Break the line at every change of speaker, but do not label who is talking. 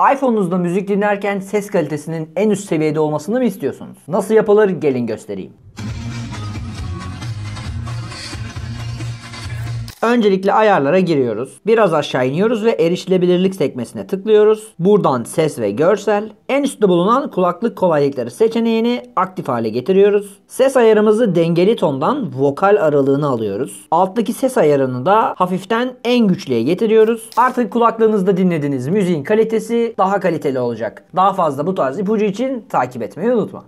iPhone'unuzda müzik dinlerken ses kalitesinin en üst seviyede olmasını mı istiyorsunuz? Nasıl yapılır gelin göstereyim. Öncelikle ayarlara giriyoruz. Biraz aşağı iniyoruz ve erişilebilirlik sekmesine tıklıyoruz. Buradan ses ve görsel. En üstte bulunan kulaklık kolaylıkları seçeneğini aktif hale getiriyoruz. Ses ayarımızı dengeli tondan vokal aralığını alıyoruz. Alttaki ses ayarını da hafiften en güçlüye getiriyoruz. Artık kulaklığınızda dinlediğiniz müziğin kalitesi daha kaliteli olacak. Daha fazla bu tarz ipucu için takip etmeyi unutma.